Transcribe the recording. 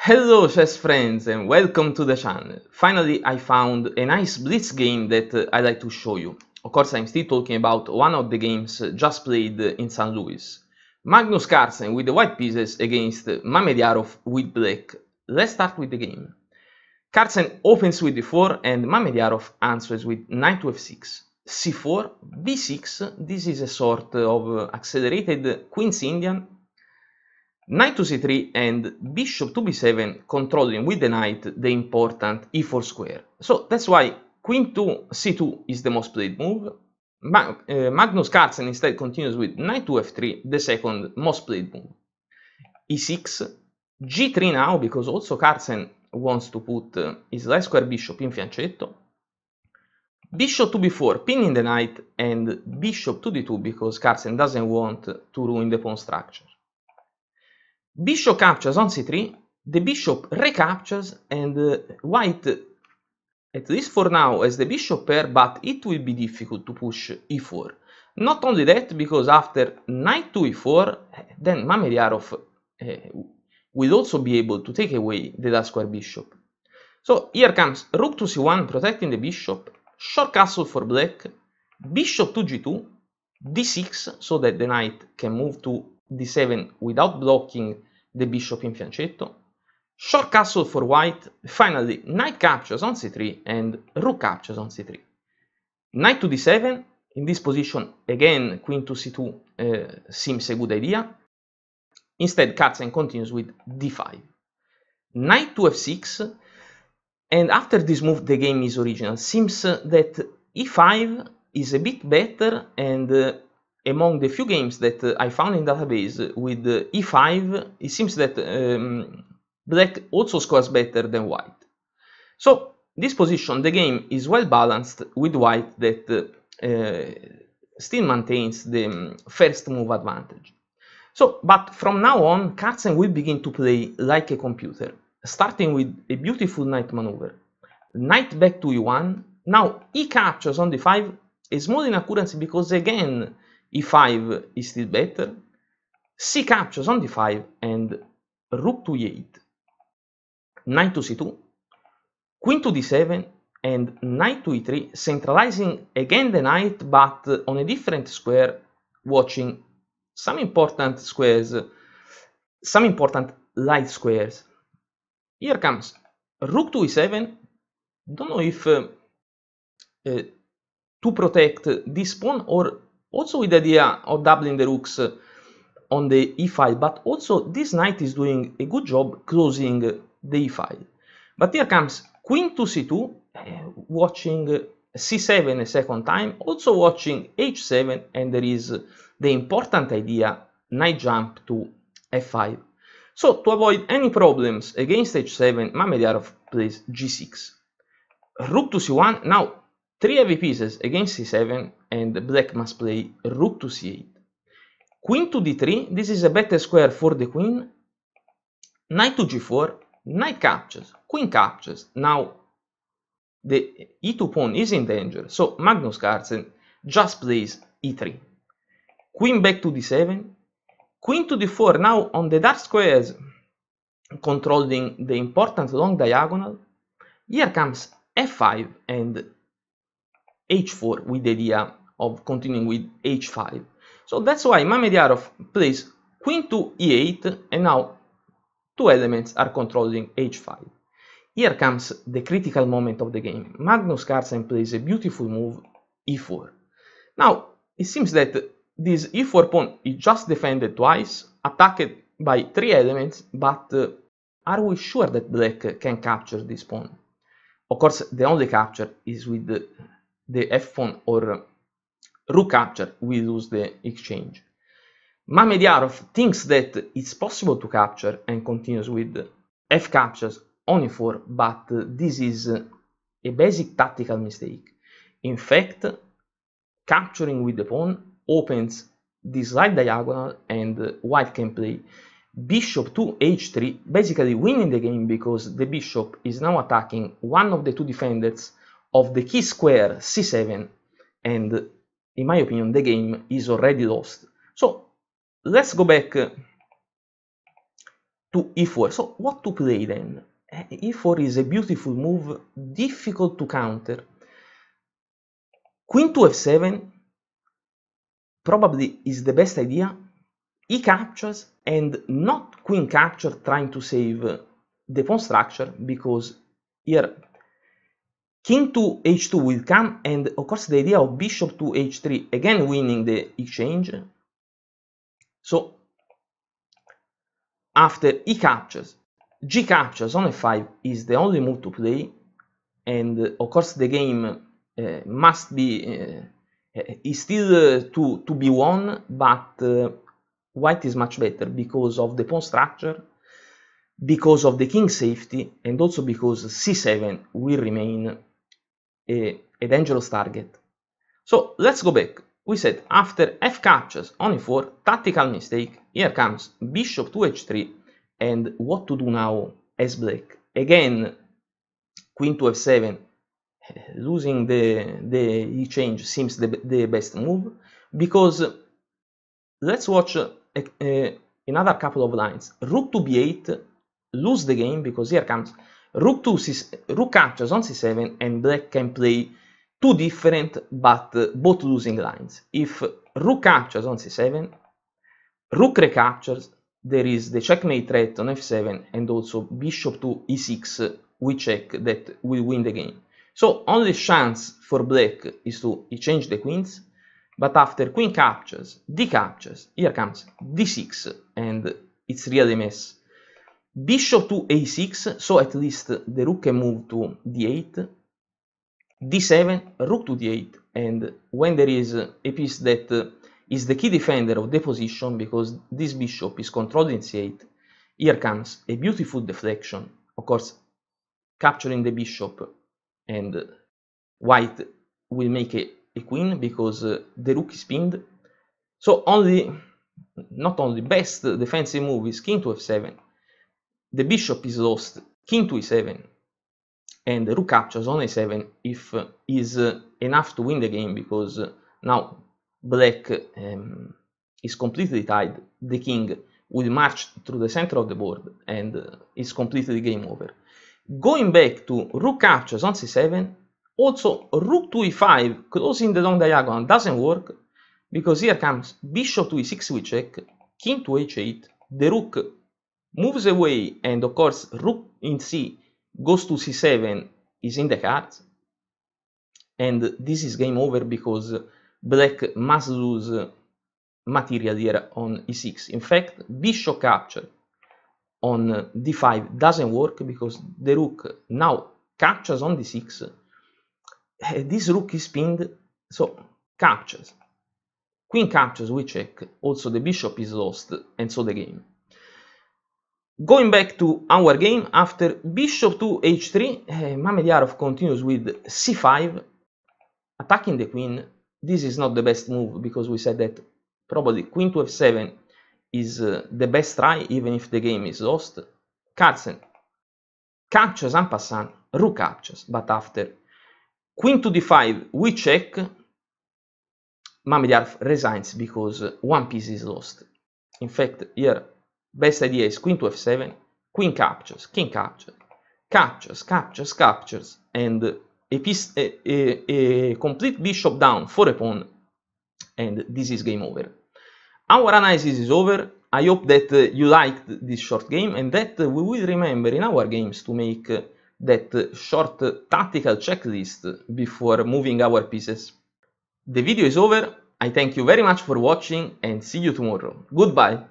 Hello chess friends and welcome to the channel. Finally I found a nice blitz game that uh, i like to show you. Of course I'm still talking about one of the games just played in St. Louis. Magnus Carlsen with the white pieces against Mamediarov with black. Let's start with the game. Carlsen opens with d4 and Mamediarov answers with knight to f6. c4, b6, this is a sort of accelerated Queen's Indian knight to c3 and bishop to b7 controlling with the knight the important e4 square. So that's why queen to c2 is the most played move. Mag uh, Magnus Carlsen instead continues with knight to f3, the second most played move. e6, g3 now because also Carlsen wants to put uh, his light square bishop in fianchetto. Bishop to b4, pinning the knight, and bishop to d2 because Carlsen doesn't want to ruin the pawn structure. Bishop captures on c3, the bishop recaptures, and uh, white, at least for now, has the bishop pair, but it will be difficult to push e4. Not only that, because after knight to e4, then Mamediarov uh, will also be able to take away the dark square bishop. So here comes rook to c1 protecting the bishop, short castle for black, bishop to g2, d6 so that the knight can move to d7 without blocking the bishop in fianchetto, short castle for white, finally knight captures on c3 and rook captures on c3. Knight to d7, in this position again queen to c2 uh, eh, seems a good idea, instead and continues with d5. Knight to f6, and after this move the game is original, seems that e5 is a bit better and uh, among the few games that uh, I found in database with uh, e5, it seems that um, black also scores better than white. So this position, the game is well balanced with white that uh, uh still maintains the um, first move advantage. So, but from now on, Katzen will begin to play like a computer, starting with a beautiful knight maneuver. Knight back to e1, now e captures on d5 a small inaccuracy because again e5 is still better. c captures on d5 and rook to e8, knight to c2, queen to d7 and knight to e3, centralizing again the knight but on a different square, watching some important squares, some important light squares. Here comes rook to e7, don't know if uh, uh, to protect this pawn or also with the idea of doubling the rooks on the e-file but also this knight is doing a good job closing the e-file but here comes queen to c2 eh, watching c7 a second time also watching h7 and there is the important idea knight jump to f5 so to avoid any problems against h7 Mamediarov plays g6 rook to c1 now three heavy pieces against c7 and black must play rook to c8. Queen to d3, this is a better square for the queen. Knight to g4, knight captures, queen captures. Now, the e2 pawn is in danger, so Magnus Carlsen just plays e3. Queen back to d7, queen to d4, now on the dark squares, controlling the important long diagonal. Here comes f5 and h4 with the idea of continuing with h5. So that's why Mamediarov plays queen to e8 and now two elements are controlling h5. Here comes the critical moment of the game. Magnus Carlsen plays a beautiful move e4. Now it seems that this e4 pawn is just defended twice, attacked by three elements, but uh, are we sure that black can capture this pawn? Of course, the only capture is with the, the f pawn or recapture, we lose the exchange. Mamediarov thinks that it's possible to capture and continues with F captures only 4, but this is a basic tactical mistake. In fact, capturing with the pawn opens this right diagonal and white can play bishop to h3, basically winning the game because the bishop is now attacking one of the two defenders of the key square c7 and in my opinion, the game is already lost. So let's go back to e4. So what to play then? e4 eh, is a beautiful move, difficult to counter. Queen to f7 probably is the best idea. He captures and not queen capture trying to save the pawn structure because here king to h2 will come and of course the idea of bishop to h3 again winning the exchange so after e captures g captures on f5 is the only move to play and of course the game uh, must be uh, uh is still uh, to to be won but uh, white is much better because of the pawn structure because of the king safety and also because c7 will remain a, a dangerous target. So let's go back. We said after f captures only 4, tactical mistake, here comes bishop to h3, and what to do now as black? Again, queen to f7, losing the, the change seems the, the best move, because let's watch uh, a, a, uh, another couple of lines. Rook to b8, lose the game, because here comes Rook 2, Rook captures on c7 and black can play two different but both losing lines. If Rook captures on c7, Rook recaptures, there is the checkmate threat on f7 and also bishop to e6 we check that we win the game. So only chance for black is to exchange the queens, but after queen captures, d captures, here comes d6 and it's really a mess bishop to a6, so at least the rook can move to d8, d7, rook to d8, and when there is a piece that is the key defender of the position because this bishop is controlled in c8, here comes a beautiful deflection, of course capturing the bishop and white will make a, a queen because uh, the rook is pinned so only not only best defensive move is king to f7 the bishop is lost king to e7 and the rook captures on a7 if uh, is uh, enough to win the game because uh, now black um, is completely tied the king will march through the center of the board and uh, is completely game over going back to rook captures on c7 also rook to e5 closing the long diagonal doesn't work because here comes bishop to e6 we check king to h8 the rook moves away and of course rook in c goes to c7 is in the cards and this is game over because black must lose material here on e6 in fact bishop capture on d5 doesn't work because the rook now captures on d6 eh, this rook is pinned so captures queen captures we check also the bishop is lost and so the game Going back to our game, after bishop to h3, uh, eh, Mamediarov continues with c5, attacking the queen. This is not the best move because we said that probably queen to f7 is uh, the best try, even if the game is lost. Carlsen captures and passant, rook captures, but after queen to d5, we check. Mamediarov resigns because one piece is lost. In fact, here Best idea is queen to f7, queen captures, king captures, captures, captures, captures, and a, piece, a, a, a complete bishop down for a pawn, and this is game over. Our analysis is over. I hope that uh, you liked this short game and that uh, we will remember in our games to make uh, that short tactical checklist before moving our pieces. The video is over. I thank you very much for watching and see you tomorrow. Goodbye!